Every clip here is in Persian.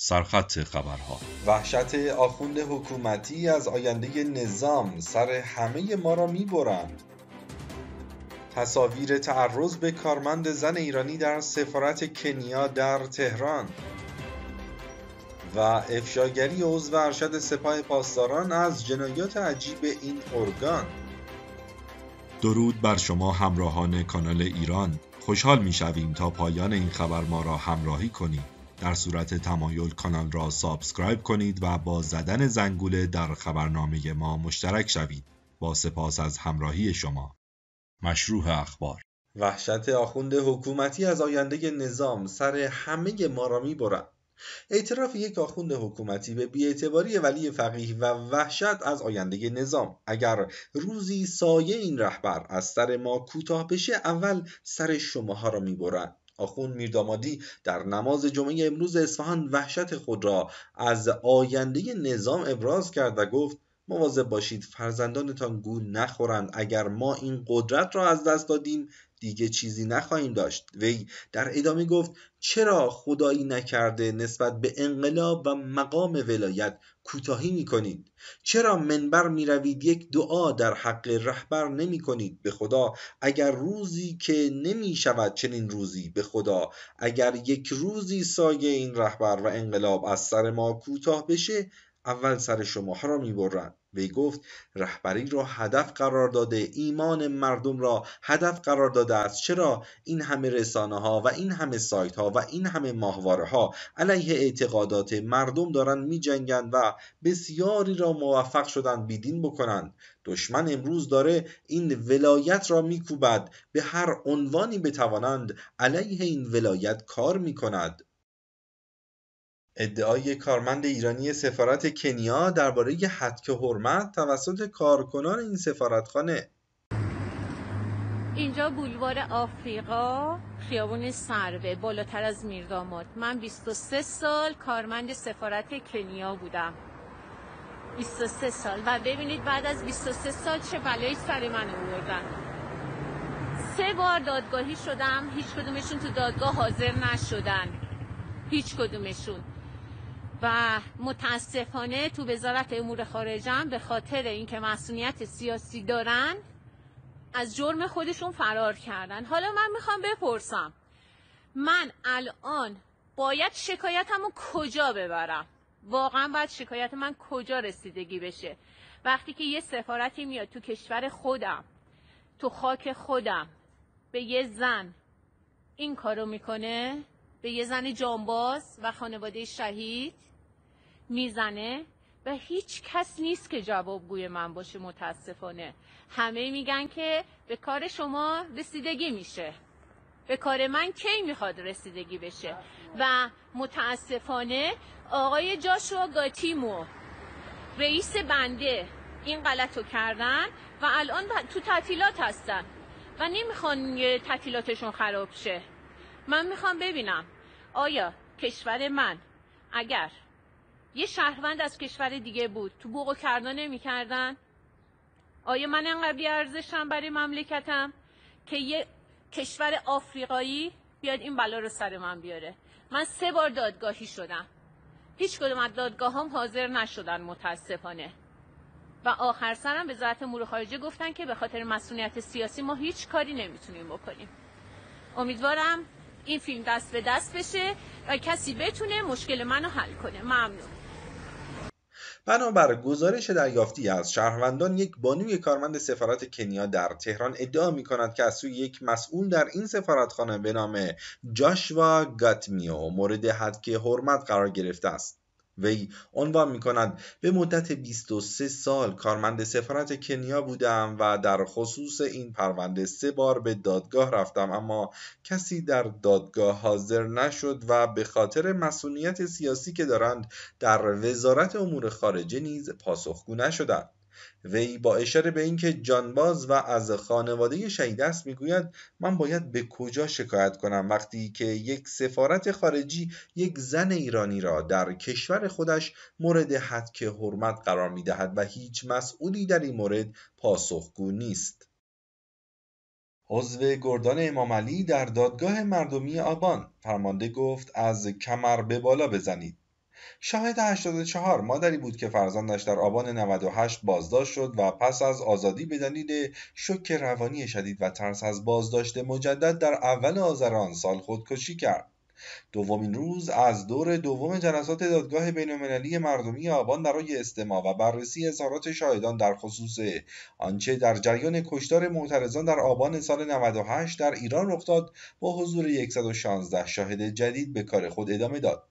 سرخط خبرها وحشت آخوند حکومتی از آینده نظام سر همه ما را برند تصاویر تعرض به کارمند زن ایرانی در سفارت کنیا در تهران و افشاگری عضو ارشد سپاه پاسداران از جنایات عجیب این ارگان درود بر شما همراهان کانال ایران خوشحال شویم تا پایان این خبر ما را همراهی کنید در صورت تمایل کانال را سابسکرایب کنید و با زدن زنگوله در خبرنامه ما مشترک شوید با سپاس از همراهی شما مشروع اخبار وحشت آخوند حکومتی از آینده نظام سر همه ما را میبرند. اعتراف یک آخوند حکومتی به بیاعتباری ولی فقیه و وحشت از آینده نظام اگر روزی سایه این رهبر از سر ما کوتاه بشه اول سر شماها را میبرند. آخوند میردامادی در نماز جمعه امروز اصفهان وحشت خود را از آینده نظام ابراز کرد و گفت مواظب باشید فرزندانتان گول نخورند اگر ما این قدرت را از دست دادیم دیگه چیزی نخواهیم داشت وی در ادامه گفت چرا خدایی نکرده نسبت به انقلاب و مقام ولایت کوتاهی میکنید چرا منبر میروید یک دعا در حق رهبر نمی کنید به خدا اگر روزی که نمی شود چنین روزی به خدا اگر یک روزی سایه این رهبر و انقلاب از سر ما کوتاه بشه اول سر شماها را میبرند وی گفت رهبری را هدف قرار داده ایمان مردم را هدف قرار داده است چرا این همه رسانه ها و این همه سایت ها و این همه ماهواره ها علیه اعتقادات مردم دارند میجنگند و بسیاری را موفق شدند بیدین بکنند دشمن امروز داره این ولایت را میکوبد به هر عنوانی بتوانند علیه این ولایت کار میکند ادعای کارمند ایرانی سفارت کنیا درباره حدک حرمت توسط کارکنان این سفارتخانه اینجا بولوار آفریقا خیابون سروه بالاتر از میرداماد من 23 سال کارمند سفارت کنیا بودم 23 سال و ببینید بعد از 23 سال چه بلایی سر من آوردن سه بار دادگاهی شدم هیچ کدومشون تو دادگاه حاضر نشدن هیچ کدومشون و متاسفانه تو وزارت امور خارجه به خاطر اینکه مسئولیت سیاسی دارن از جرم خودشون فرار کردن حالا من میخوام بپرسم من الان باید شکایتم رو کجا ببرم واقعا باید شکایت من کجا رسیدگی بشه وقتی که یه سفارتی میاد تو کشور خودم تو خاک خودم به یه زن این کارو میکنه به یه زن جانباز و خانواده شهید میزنه و هیچ کس نیست که جوابگوی من باشه متاسفانه همه میگن که به کار شما رسیدگی میشه به کار من کی میخواد رسیدگی بشه و متاسفانه آقای جاشوا گاتیمو رئیس بنده این غلط کردن و الان تو تعطیلات هستن و نمیخوان تعطیلاتشون خراب شه من میخوام ببینم آیا کشور من اگر یه شهروند از کشور دیگه بود تو بوق و کردا نمیکردن آیا من انقدر برای مملکتم که یه کشور آفریقایی بیاد این بلا رو سر من بیاره من سه بار دادگاهی شدم هیچ کدوم از دادگاه هم حاضر نشدن متاسفانه و آخر سرم به ذات امور خارجه گفتن که به خاطر مسئولیت سیاسی ما هیچ کاری نمیتونیم بکنیم امیدوارم این فیلم دست به دست بشه و کسی بتونه مشکل منو حل کنه ممنون بنابر گزارش دریافتی از شهروندان یک بانوی کارمند سفارت کنیا در تهران ادعا می کند که از سوی یک مسئول در این سفارتخانه به نام جاشوا گاتمیو مورد حدک حرمت قرار گرفته است وی عنوان می کند به مدت 23 سال کارمند سفارت کنیا بودم و در خصوص این پرونده سه بار به دادگاه رفتم اما کسی در دادگاه حاضر نشد و به خاطر مسئولیت سیاسی که دارند در وزارت امور خارجه نیز پاسخگو نشدند وی با اشاره به اینکه جانباز و از خانواده شهید است میگوید من باید به کجا شکایت کنم وقتی که یک سفارت خارجی یک زن ایرانی را در کشور خودش مورد حدک حرمت قرار میدهد و هیچ مسئولی در این مورد پاسخگو نیست عضو گردان امام علی در دادگاه مردمی آبان فرمانده گفت از کمر به بالا بزنید شاهد 84 مادری بود که فرزندش در آبان 98 بازداشت شد و پس از آزادی به دلیل شوک روانی شدید و ترس از بازداشت مجدد در اول آذر آن سال خودکشی کرد. دومین روز از دور دوم جلسات دادگاه بینالمللی مردمی آبان برای استماع و بررسی اظهارات شاهدان در خصوص آنچه در جریان کشتار معترضان در آبان سال 98 در ایران رخ داد با حضور 116 شاهد جدید به کار خود ادامه داد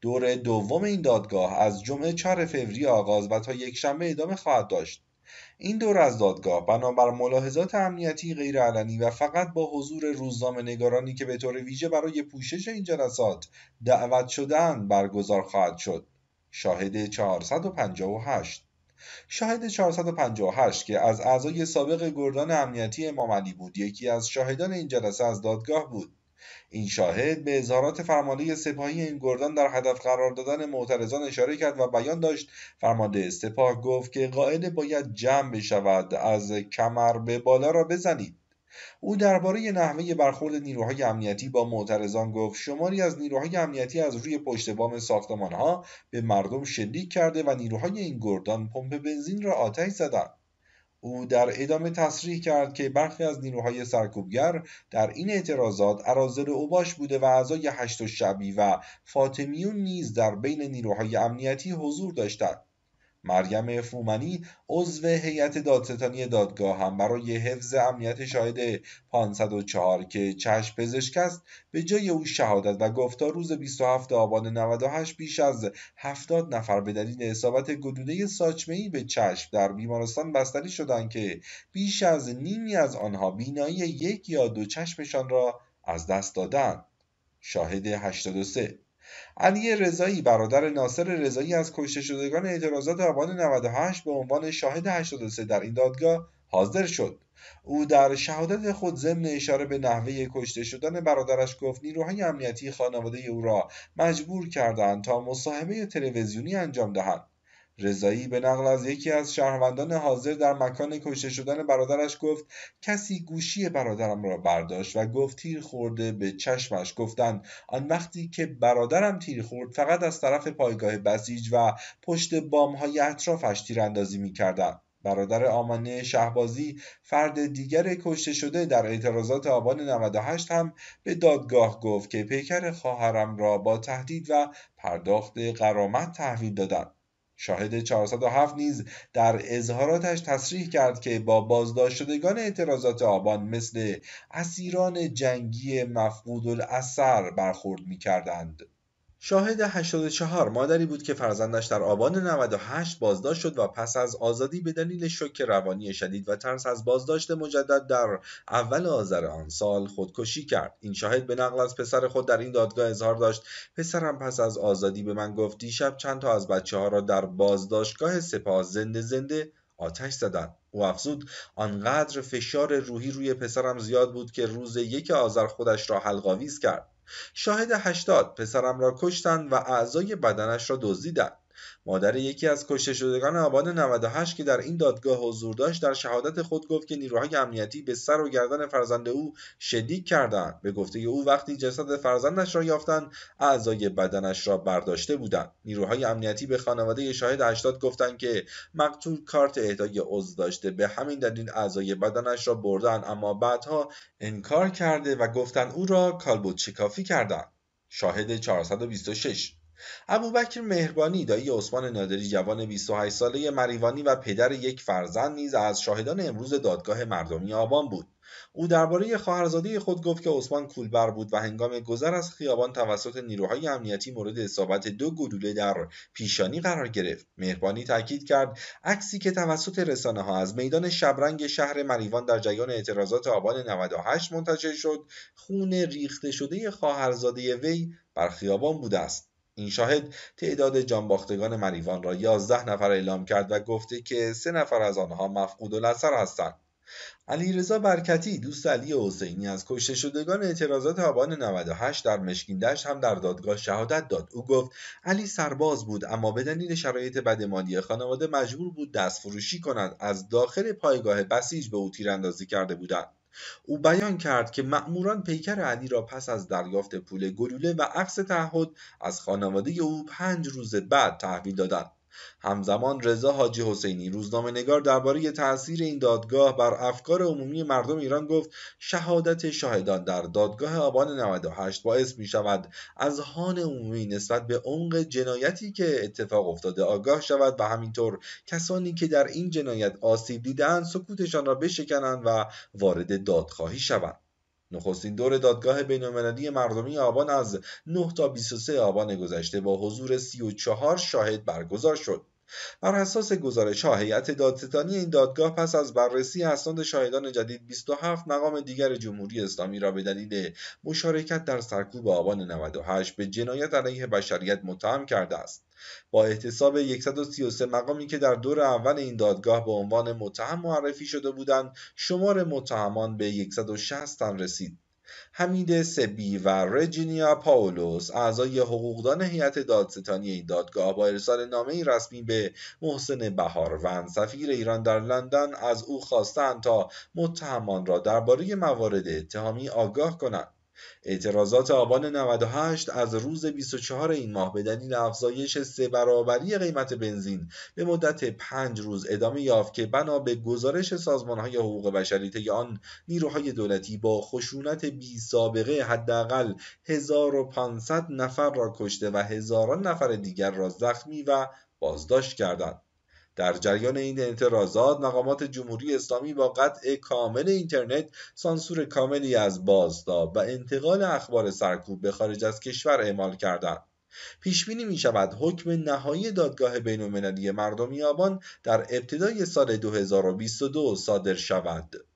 دور دوم این دادگاه از جمعه 4 فوریه آغاز و تا یکشنبه ادامه خواهد داشت. این دور از دادگاه بنابر ملاحظات امنیتی غیرعلنی و فقط با حضور روزنامه نگارانی که به طور ویژه برای پوشش این جلسات دعوت شدن برگزار خواهد شد. شاهد 458 شاهد 458 که از اعضای سابق گردان امنیتی امام علی بود یکی از شاهدان این جلسه از دادگاه بود این شاهد به اظهارات فرمانده سپاهی این گردان در هدف قرار دادن معترضان اشاره کرد و بیان داشت فرمانده سپاه گفت که قائد باید جمع بشود از کمر به بالا را بزنید او درباره نحوه برخورد نیروهای امنیتی با معترضان گفت شماری از نیروهای امنیتی از روی پشت بام ساختمانها به مردم شلیک کرده و نیروهای این گردان پمپ بنزین را آتش زدند او در ادامه تصریح کرد که برخی از نیروهای سرکوبگر در این اعتراضات اراذل اوباش بوده و اعضای هشت و شبی و فاطمیون نیز در بین نیروهای امنیتی حضور داشتند مریم فومنی عضو هیئت دادستانی دادگاه هم برای حفظ امنیت شاهد 504 که چشم پزشک است به جای او شهادت و گفتار روز 27 آبان 98 بیش از 70 نفر به دلیل اصابت گلوله ای به چشم در بیمارستان بستری شدند که بیش از نیمی از آنها بینایی یک یا دو چشمشان را از دست دادند شاهد 83 علی رضایی برادر ناصر رضایی از کشته شدگان اعتراضات آبان 98 به عنوان شاهد 83 در این دادگاه حاضر شد او در شهادت خود ضمن اشاره به نحوه کشته شدن برادرش گفت نیروهای امنیتی خانواده او را مجبور کردند تا مصاحبه تلویزیونی انجام دهند رضایی به نقل از یکی از شهروندان حاضر در مکان کشته شدن برادرش گفت کسی گوشی برادرم را برداشت و گفت تیر خورده به چشمش گفتن آن وقتی که برادرم تیر خورد فقط از طرف پایگاه بسیج و پشت بامهای اطرافش تیراندازی میکردند برادر آمانه شهبازی فرد دیگر کشته شده در اعتراضات آبان 98 هم به دادگاه گفت که پیکر خواهرم را با تهدید و پرداخت قرامت تحویل دادند شاهد 407 نیز در اظهاراتش تصریح کرد که با بازداشت شدگان اعتراضات آبان مثل اسیران جنگی مفقود الاثر برخورد می کردند. شاهد 84 مادری بود که فرزندش در آبان 98 بازداشت شد و پس از آزادی به دلیل شوک روانی شدید و ترس از بازداشت مجدد در اول آذر آن سال خودکشی کرد این شاهد به نقل از پسر خود در این دادگاه اظهار داشت پسرم پس از آزادی به من گفت دیشب چند تا از بچه ها را در بازداشتگاه سپاه زنده زنده آتش زدند او افزود آنقدر فشار روحی روی پسرم زیاد بود که روز یک آذر خودش را حلقاویز کرد شاهد هشتاد پسرم را کشتند و اعضای بدنش را دزدیدند مادر یکی از کشته شدگان آبان 98 که در این دادگاه حضور داشت در شهادت خود گفت که نیروهای امنیتی به سر و گردن فرزند او شلیک کردند به گفته او وقتی جسد فرزندش را یافتند اعضای بدنش را برداشته بودند نیروهای امنیتی به خانواده شاهد 80 گفتند که مقتول کارت اهدای عضو داشته به همین دلیل اعضای بدنش را بردن اما بعدها انکار کرده و گفتند او را کالبوت شکافی کردند شاهد 426 ابوبکر مهربانی دایی عثمان نادری جوان 28 ساله مریوانی و پدر یک فرزند نیز از شاهدان امروز دادگاه مردمی آبان بود او درباره خواهرزاده خود گفت که عثمان کولبر بود و هنگام گذر از خیابان توسط نیروهای امنیتی مورد اصابت دو گلوله در پیشانی قرار گرفت مهربانی تاکید کرد عکسی که توسط رسانه ها از میدان شبرنگ شهر مریوان در جریان اعتراضات آبان 98 منتشر شد خون ریخته شده خواهرزاده وی بر خیابان بوده است این شاهد تعداد جانباختگان مریوان را 11 نفر اعلام کرد و گفته که سه نفر از آنها مفقود الاثر هستند علیرضا برکتی دوست علی حسینی از کشته شدگان اعتراضات آبان 98 در مشکین دشت هم در دادگاه شهادت داد او گفت علی سرباز بود اما به دلیل شرایط بد مالی خانواده مجبور بود دستفروشی کند از داخل پایگاه بسیج به او تیراندازی کرده بودند او بیان کرد که مأموران پیکر علی را پس از دریافت پول گلوله و عکس تعهد از خانواده او پنج روز بعد تحویل دادند همزمان رضا حاجی حسینی روزنامه نگار درباره تاثیر این دادگاه بر افکار عمومی مردم ایران گفت شهادت شاهدان در دادگاه آبان 98 باعث می شود از هان عمومی نسبت به عمق جنایتی که اتفاق افتاده آگاه شود و همینطور کسانی که در این جنایت آسیب دیدن سکوتشان را بشکنند و وارد دادخواهی شوند نخستین دور دادگاه بینالمللی مردمی آبان از 9 تا 23 آبان گذشته با حضور 34 شاهد برگزار شد بر اساس ها هیئت دادستانی این دادگاه پس از بررسی اسناد شاهدان جدید 27 مقام دیگر جمهوری اسلامی را به دلیل مشارکت در سرکوب آبان 98 به جنایت علیه بشریت متهم کرده است با احتساب 133 مقامی که در دور اول این دادگاه به عنوان متهم معرفی شده بودند شمار متهمان به 160 تن رسید حمید سبی و رجینیا پاولوس اعضای حقوقدان هیئت دادستانی این دادگاه با ارسال نامه رسمی به محسن بهاروند سفیر ایران در لندن از او خواستند تا متهمان را درباره موارد اتهامی آگاه کند. اعتراضات آبان 98 از روز 24 این ماه به دلیل افزایش سه برابری قیمت بنزین به مدت پنج روز ادامه یافت که بنا به گزارش سازمانهای حقوق بشری طی آن نیروهای دولتی با خشونت بی سابقه حداقل 1500 نفر را کشته و هزاران نفر دیگر را زخمی و بازداشت کردند. در جریان این اعتراضات مقامات جمهوری اسلامی با قطع کامل اینترنت سانسور کاملی از بازداب و انتقال اخبار سرکوب به خارج از کشور اعمال کردند پیش بینی می شود حکم نهایی دادگاه بین‌المللی مردم آبان در ابتدای سال 2022 صادر شود.